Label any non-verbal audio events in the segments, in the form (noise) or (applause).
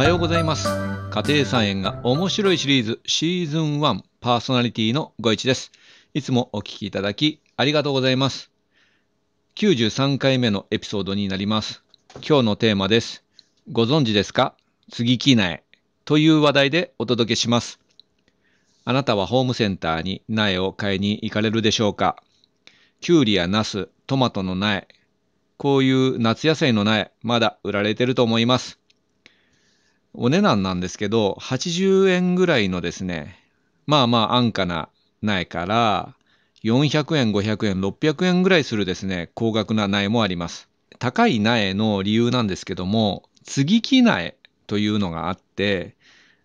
はようございます家庭菜園が面白いシリーズシーズン1パーソナリティのご一ですいつもお聞きいただきありがとうございます93回目のエピソードになります今日のテーマですご存知ですか次期苗という話題でお届けしますあなたはホームセンターに苗を買いに行かれるでしょうかきゅうりやナス、トマトの苗、こういう夏野菜の苗、まだ売られてると思います。お値段なんですけど、80円ぐらいのですね、まあまあ安価な苗から、400円、500円、600円ぐらいするですね、高額な苗もあります。高い苗の理由なんですけども、接ぎ木苗というのがあって、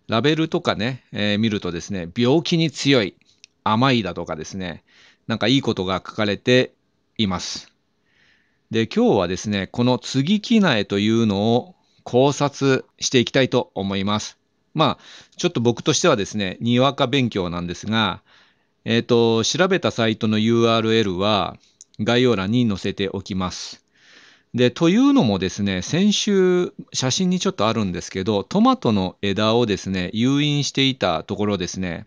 ラベルとかね、えー、見るとですね、病気に強い、甘いだとかですね、なんかいいことが書かれています。で、今日はですね、この接ぎ木苗というのを考察していきたいと思います。まあ、ちょっと僕としてはですね、にわか勉強なんですが、えっ、ー、と、調べたサイトの URL は概要欄に載せておきます。で、というのもですね、先週写真にちょっとあるんですけど、トマトの枝をですね、誘引していたところですね、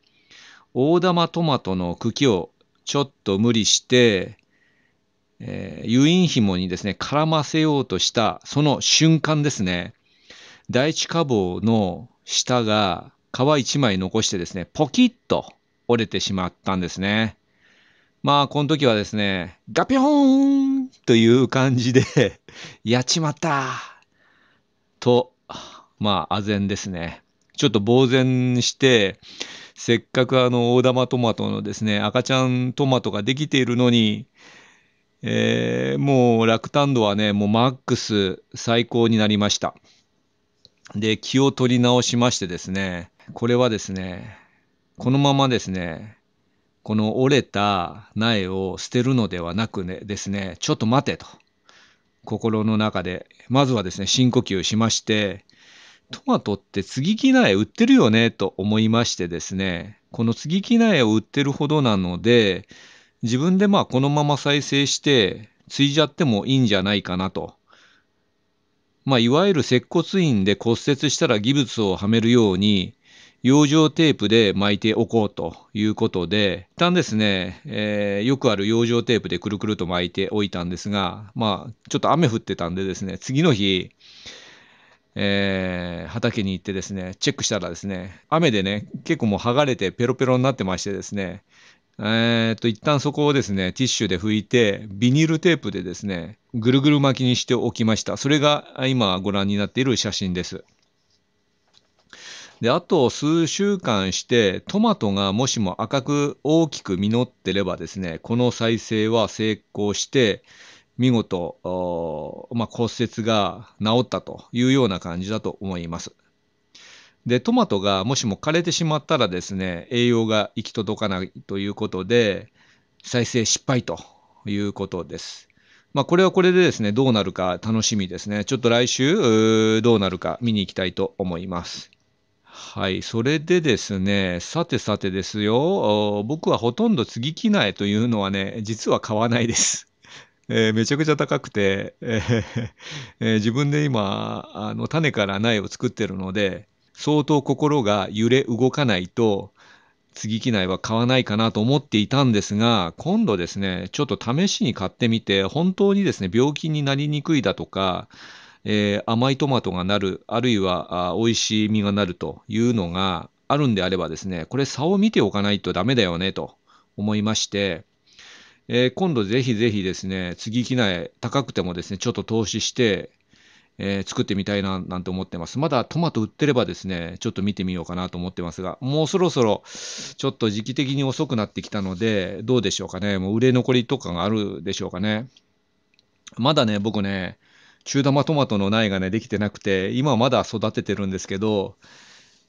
大玉トマトの茎をちょっと無理して、えー、誘引紐にですね、絡ませようとしたその瞬間ですね、第一花房の下が皮一枚残してですね、ポキッと折れてしまったんですね。まあ、この時はですね、ガピョーンという感じで (laughs) やっちまったと、まあ、あぜんですね。ちょっと呆然して、せっかくあの大玉トマトのですね、赤ちゃんトマトができているのに、えー、もう落胆度はね、もうマックス最高になりました。で、気を取り直しましてですね、これはですね、このままですね、この折れた苗を捨てるのではなくねですね、ちょっと待てと、心の中で、まずはですね、深呼吸しまして、トマトって接ぎ木苗売ってるよねと思いましてですね、この接ぎ木苗を売ってるほどなので、自分でまあこのまま再生して、継いじゃってもいいんじゃないかなとまあ、いわゆる接骨院で骨折したらギブスをはめるように、養生テープで巻いておこうということで、一旦ですね、えー、よくある養生テープでくるくると巻いておいたんですが、まあ、ちょっと雨降ってたんでですね、次の日、えー、畑に行ってですね、チェックしたらですね、雨でね、結構もう剥がれてペロペロになってましてですね、えー、っと、一旦そこをですね、ティッシュで拭いて、ビニールテープでですね、ぐるぐる巻きにしておきました。それが今ご覧になっている写真です。で、あと数週間して、トマトがもしも赤く大きく実ってればですね、この再生は成功して、見事、まあ、骨折が治ったというような感じだと思います。で、トマトがもしも枯れてしまったらですね、栄養が行き届かないということで、再生失敗ということです。まあ、これはこれでですね、どうなるか楽しみですね。ちょっと来週、どうなるか見に行きたいと思います。はい、それでですね、さてさてですよ、僕はほとんど接ぎ木苗というのはね、実は買わないです。(laughs) えー、めちゃくちゃ高くて、えー (laughs) えー、自分で今あの種から苗を作ってるので、相当心が揺れ動かないと、次機内は買わないかなと思っていたんですが、今度ですね、ちょっと試しに買ってみて、本当にですね、病気になりにくいだとか、えー、甘いトマトがなる、あるいはあ美味しい実がなるというのがあるんであればですね、これ差を見ておかないとダメだよねと思いまして、えー、今度ぜひぜひですね、次機内高くてもですね、ちょっと投資して、えー、作ってみたいななんて思ってます。まだトマト売ってればですね、ちょっと見てみようかなと思ってますが、もうそろそろちょっと時期的に遅くなってきたので、どうでしょうかね。もう売れ残りとかがあるでしょうかね。まだね、僕ね、中玉トマトの苗がね、できてなくて、今はまだ育ててるんですけど、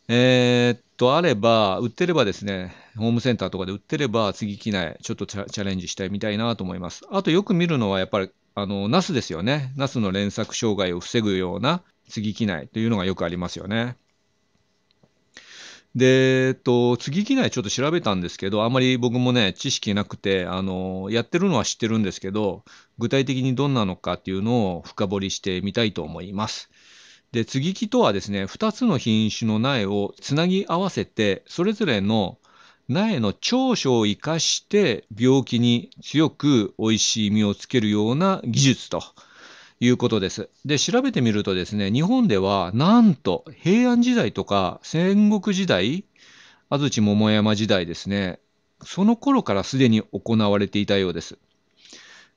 えー、っと、あれば、売ってればですね、ホームセンターとかで売ってれば、次機内、ちょっとチャレンジしたいみたいなと思います。あと、よく見るのは、やっぱりあの、ナスですよね。ナスの連作障害を防ぐような接ぎ木内というのがよくありますよね。で、えっと、接ぎ木内ちょっと調べたんですけど、あんまり僕もね、知識なくて、あの、やってるのは知ってるんですけど、具体的にどんなのかっていうのを深掘りしてみたいと思います。で、接ぎ木とはですね、2つの品種の苗をつなぎ合わせて、それぞれの苗の長所を生かして病気に強く美味しい実をつけるような技術ということです。で、調べてみるとですね、日本ではなんと平安時代とか戦国時代、安土桃山時代ですね、その頃からすでに行われていたようです。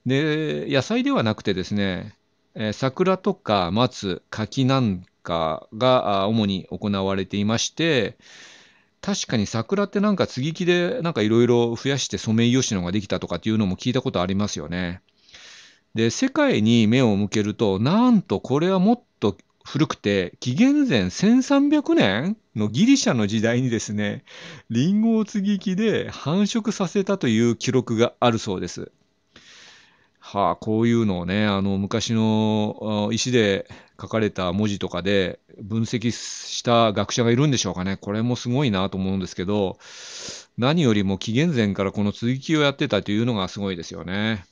で、野菜ではなくてですね、え桜とか松、柿なんかが主に行われていまして、確かに桜ってなんか接ぎ木でなんかいろいろ増やしてソメイヨシノができたとかっていうのも聞いたことありますよね。で、世界に目を向けると、なんとこれはもっと古くて、紀元前1300年のギリシャの時代にですね、リンゴを接ぎ木で繁殖させたという記録があるそうです。はあ、こういうのをね、あの昔の石で書かれた文字とかで分析した学者がいるんでしょうかね。これもすごいなと思うんですけど、何よりも紀元前からこの追記をやってたというのがすごいですよね。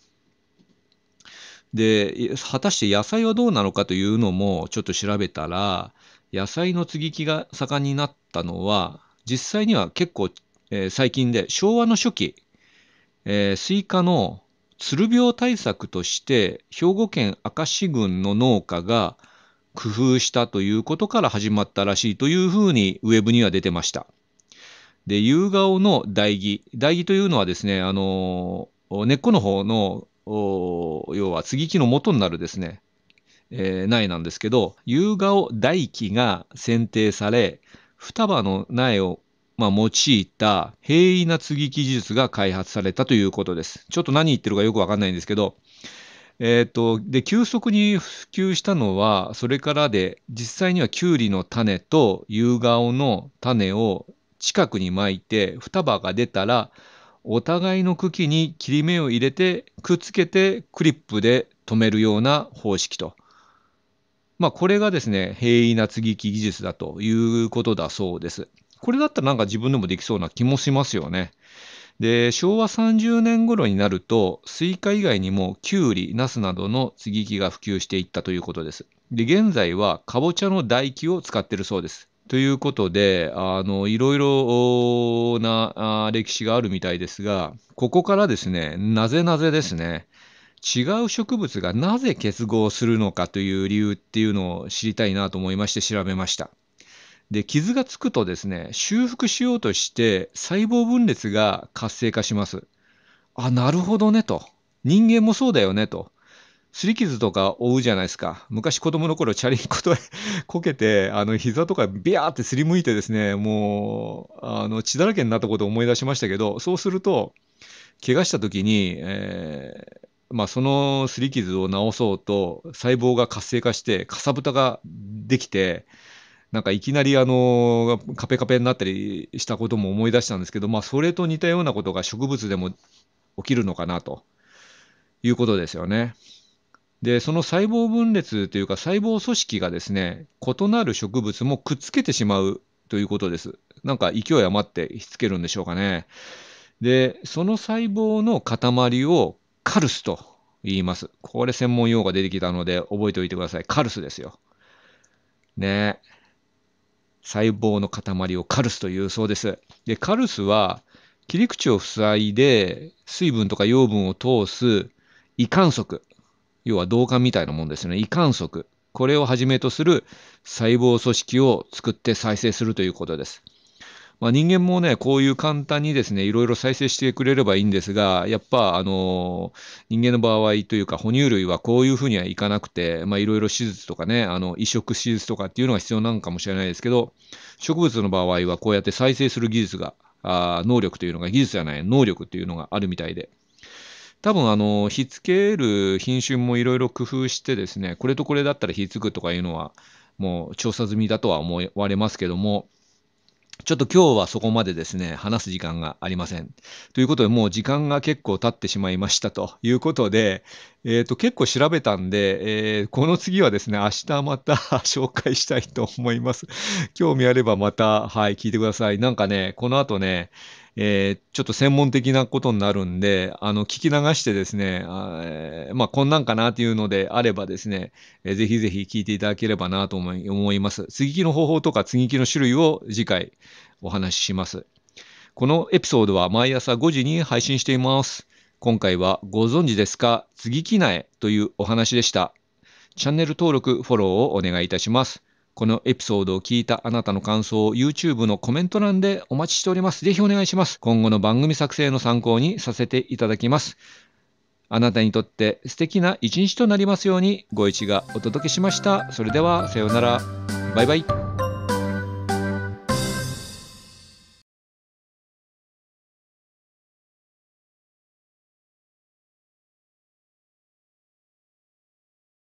で、果たして野菜はどうなのかというのもちょっと調べたら、野菜の継ぎ木が盛んになったのは、実際には結構、えー、最近で、昭和の初期、えー、スイカの鶴病対策として兵庫県明石郡の農家が工夫したということから始まったらしいというふうにウェブには出てました。で、夕顔の代木。代木というのはですね、あの根っこの方の、要は継ぎ木の元になるですね、えー、苗なんですけど、夕顔代木が選定され、双葉の苗をまあ、用いた平易な接ぎ木技術が開発されたということです。ちょっと何言ってるかよくわかんないんですけど、えーと、で急速に普及したのはそれからで実際にはきゅうりの種と夕顔の種を近くに巻いて双葉が出たらお互いの茎に切り目を入れてくっつけてクリップで留めるような方式と。まあ、これがですね、平易な接ぎ木技術だということだそうです。これだったらなんか自分でもできそうな気もしますよね。で、昭和30年頃になると、スイカ以外にもキュウリ、ナスなどの接ぎ木が普及していったということです。で、現在はかぼちゃの唾液を使ってるそうです。ということで、あの、いろいろな歴史があるみたいですが、ここからですね、なぜなぜですね、違う植物がなぜ結合するのかという理由っていうのを知りたいなと思いまして調べました。で、傷がつくとですね、修復しようとして細胞分裂が活性化します。あ、なるほどねと。人間もそうだよねと。擦り傷とか負うじゃないですか。昔子供の頃、チャリンコと (laughs) こけて、あの、膝とかビャーってすりむいてですね、もう、あの、血だらけになったことを思い出しましたけど、そうすると、怪我した時に、えー、まあ、そのすり傷を治そうと、細胞が活性化して、かさぶたができて、なんかいきなりあのカペカペになったりしたことも思い出したんですけど、まあ、それと似たようなことが植物でも起きるのかなということですよね。でその細胞分裂というか細胞組織がですね異なる植物もくっつけてしまうということです。なんか勢い余ってひっつけるんでしょうかね。でその細胞の塊をカルスと言います。これ専門用語が出てきたので覚えておいてください。カルスですよ。ねえ。細胞の塊をカルスというそうです。で、カルスは切り口を塞いで水分とか養分を通す胃管束、要は導管みたいなもんですね。胃管束。これをはじめとする細胞組織を作って再生するということです。まあ、人間もね、こういう簡単にですね、いろいろ再生してくれればいいんですが、やっぱ、あの、人間の場合というか、哺乳類はこういうふうにはいかなくて、まあ、いろいろ手術とかね、あの、移植手術とかっていうのが必要なのかもしれないですけど、植物の場合はこうやって再生する技術が、あ能力というのが、技術じゃない、能力というのがあるみたいで。多分あの、ひっつける品種もいろいろ工夫してですね、これとこれだったらひっつくとかいうのは、もう調査済みだとは思われますけども、ちょっと今日はそこまでですね、話す時間がありません。ということで、もう時間が結構経ってしまいましたということで、えっ、ー、と、結構調べたんで、えー、この次はですね、明日また紹介したいと思います。興味あればまた、はい、聞いてください。なんかね、この後ね、えー、ちょっと専門的なことになるんで、あの、聞き流してですね、あえまあ、こんなんかなというのであればですね、えー、ぜひぜひ聞いていただければなと思い思います。接ぎ木の方法とか接ぎ木の種類を次回お話しします。このエピソードは毎朝5時に配信しています。今回はご存知ですか接ぎ木苗というお話でした。チャンネル登録、フォローをお願いいたします。このエピソードを聞いたあなたの感想を YouTube のコメント欄でお待ちしております。ぜひお願いします。今後の番組作成の参考にさせていただきます。あなたにとって素敵な一日となりますように、ご一がお届けしました。それでは、さようなら。バイバイ。